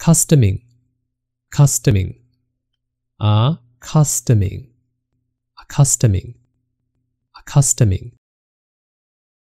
customing, customing, accustoming, accustoming, accustoming.